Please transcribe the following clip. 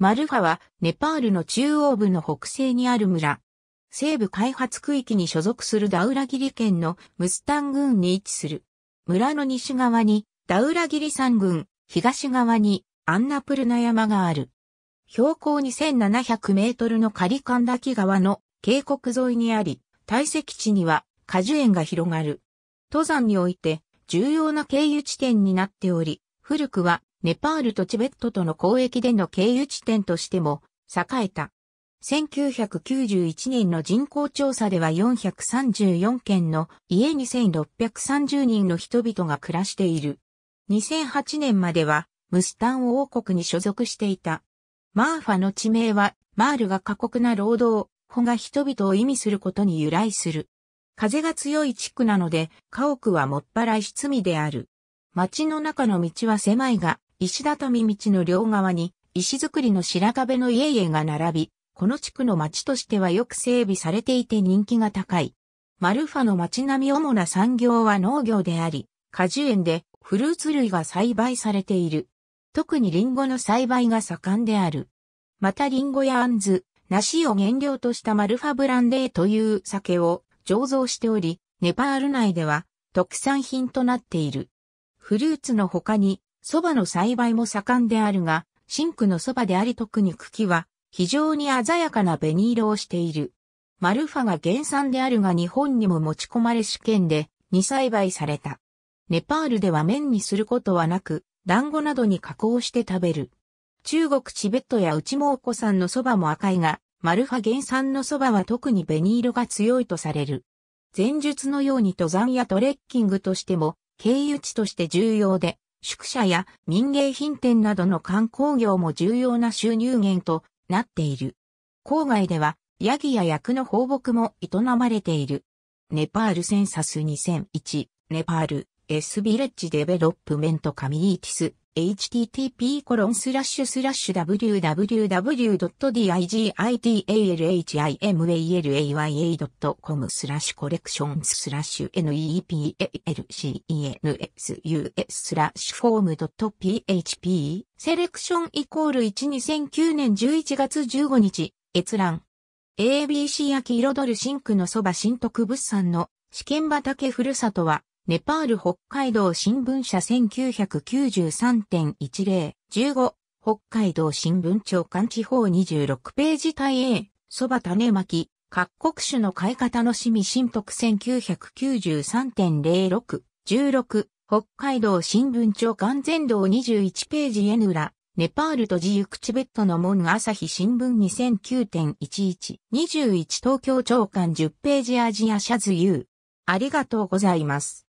マルファはネパールの中央部の北西にある村。西部開発区域に所属するダウラギリ県のムスタン郡に位置する。村の西側にダウラギリ山郡、東側にアンナプルナ山がある。標高2700メートルのカリカンダキ川の渓谷沿いにあり、堆積地には果樹園が広がる。登山において重要な経由地点になっており、古くはネパールとチベットとの交易での経由地点としても栄えた。1991年の人口調査では434件の家に1630人の人々が暮らしている。2008年まではムスタン王国に所属していた。マーファの地名はマールが過酷な労働、穂が人々を意味することに由来する。風が強い地区なので家屋はもっぱらし罪である。街の中の道は狭いが、石畳道の両側に石造りの白壁の家々が並び、この地区の町としてはよく整備されていて人気が高い。マルファの町並み主な産業は農業であり、果樹園でフルーツ類が栽培されている。特にリンゴの栽培が盛んである。またリンゴやアンズ、梨を原料としたマルファブランデーという酒を醸造しており、ネパール内では特産品となっている。フルーツの他に蕎麦の栽培も盛んであるが、シンクの蕎麦であり特に茎は非常に鮮やかな紅色をしている。マルファが原産であるが日本にも持ち込まれ試験で2栽培された。ネパールでは麺にすることはなく、団子などに加工して食べる。中国チベットや内蒙古産の蕎麦も赤いが、マルファ原産の蕎麦は特に紅色が強いとされる。前述のように登山やトレッキングとしても、経由地として重要で、宿舎や民芸品店などの観光業も重要な収入源となっている。郊外では、ヤギや役の放牧も営まれている。ネパールセンサス2001、ネパール、S ビレッジデベロップメントカミーティス、h t t p w w w d i g i t a l h i m a l a y l a c o m スラッシュコレクションスラッシュ nepalcensus スラッシュフォーム .php セレクションイコール12009年11月15日閲覧 ABC 焼き彩るシンクのそば新徳物産の試験畑ふるさとはネパール北海道新聞社1993.10、15、北海道新聞長官地方26ページ対 A、蕎麦種巻き、各国種の買い方の趣味新徳1993.06、16、北海道新聞長官全道21ページ N 裏、ネパールと自由口ベッドの門朝日新聞2009.11、21東京長官10ページアジアシャズユー。ありがとうございます。